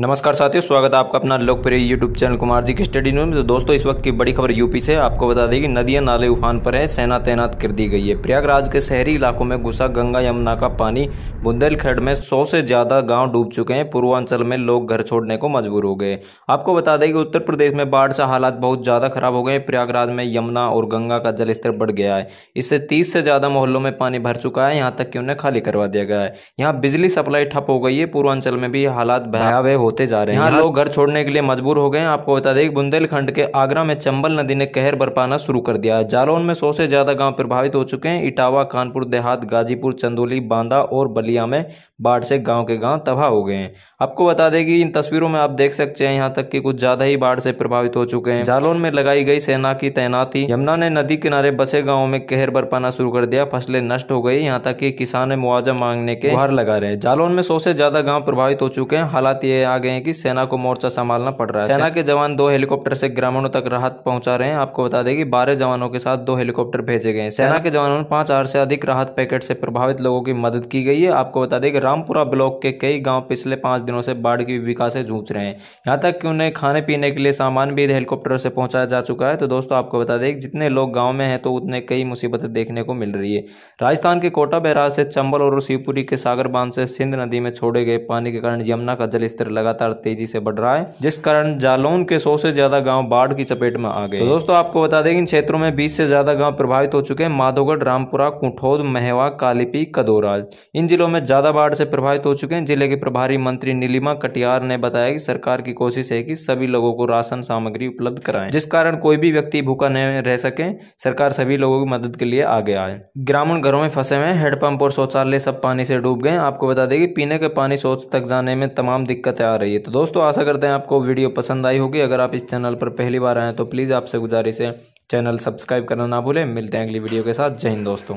नमस्कार साथियों स्वागत है आपका अपना लोकप्रिय यूट्यूब चैनल कुमार जी की स्टडी न्यूज में तो दोस्तों इस वक्त की बड़ी खबर यूपी से आपको बता दें कि नदियां नाले उफान पर है सेना तैनात कर दी गई है प्रयागराज के शहरी इलाकों में घुसा गंगा यमुना का पानी बुंदेलखंड में सौ से ज्यादा गांव डूब चुके हैं पूर्वांचल में लोग घर छोड़ने को मजबूर हो गए आपको बता दें कि उत्तर प्रदेश में बाढ़ से हालात बहुत ज्यादा खराब हो गए प्रयागराज में यमुना और गंगा का जल स्तर बढ़ गया है इससे तीस से ज्यादा मोहल्लों में पानी भर चुका है यहाँ तक कि उन्हें खाली करवा दिया गया है यहाँ बिजली सप्लाई ठप हो गई है पूर्वांचल में भी हालात भयावह हो होते जा रहे हैं यहाँ लोग घर छोड़ने के लिए मजबूर हो गए हैं आपको बता दें बुंदेलखंड के आगरा में चंबल नदी ने कहर बरपाना शुरू कर दिया है जालौन में सौ से ज्यादा गाँव प्रभावित हो चुके हैं इटावा कानपुर देहात गाजीपुर चंदोली बांदा और बलिया में बाढ़ से गाँव के गाँव तबाह हो गए हैं आपको बता दें कि इन तस्वीरों में आप देख सकते हैं यहाँ तक की कुछ ज्यादा ही बाढ़ से प्रभावित हो चुके हैं जालौन में लगाई गई सेना की तैनाती यमुना ने नदी किनारे बसे गाँव में कहर बरपाना शुरू कर दिया फसलें नष्ट हो गई यहाँ तक की किसान मुआवजा मांगने के बाहर लगा रहे हैं जालौन में सौ से ज्यादा गाँव प्रभावित हो चुके हैं हालात ये आ गए हैं कि सेना को मोर्चा संभालना पड़ रहा है सेना के जवान दो हेलीकॉप्टर से ग्रामीणों तक राहत पहुंचा रहे हैं आपको बता दें कि बारह जवानों के साथ दो हेलीकॉप्टर भेजे गए हैं सेना के जवानों ने पांच हजार से अधिक राहत पैकेट से प्रभावित लोगों की मदद की गई है आपको बता दें कि रामपुरा ब्लॉक के कई गाँव पिछले पांच दिनों से बाढ़ की विकास से जूझ रहे हैं यहाँ तक कि उन्हें खाने पीने के लिए सामान भी हेलीकॉप्टर से पहुंचाया जा चुका है तो दोस्तों आपको बता दें जितने लोग गाँव में है तो उतने कई मुसीबतें देखने को मिल रही है राजस्थान के कोटा बैराज से चंबल और शिवपुरी के सागर बांध से सिंध नदी में छोड़े गए पानी के कारण यमुना का जलस्तर लगातार तेजी से बढ़ रहा है जिस कारण जालौन के सौ से ज्यादा गाँव बाढ़ की चपेट में आ गए तो दोस्तों आपको बता दें इन क्षेत्रों में बीस से ज्यादा गाँव प्रभावित हो चुके हैं माधोगढ़ रामपुरा कुठौद महवा कालीपी कदोराज इन जिलों में ज्यादा बाढ़ से प्रभावित हो चुके हैं जिले के प्रभारी मंत्री नीलिमा कटियार ने बताया कि सरकार की कोशिश है कि सभी लोगों को राशन सामग्री उपलब्ध कराएं जिस कारण कोई भी व्यक्ति भूखा नहीं रह सके सरकार सभी लोगों की मदद के लिए आगे आए ग्रामीण घरों में फंसे हुए हेडपंप और शौचालय सब पानी से डूब गए आपको बता दें कि पीने के पानी शौच तक जाने में तमाम दिक्कतें आ रही है तो दोस्तों आशा करते हैं आपको वीडियो पसंद आई होगी अगर आप इस चैनल पर पहली बार हैं तो प्लीज़ आपसे गुजारिश है चैनल सब्सक्राइब करना ना भूलें मिलते हैं अगली वीडियो के साथ जय हिंद दोस्तों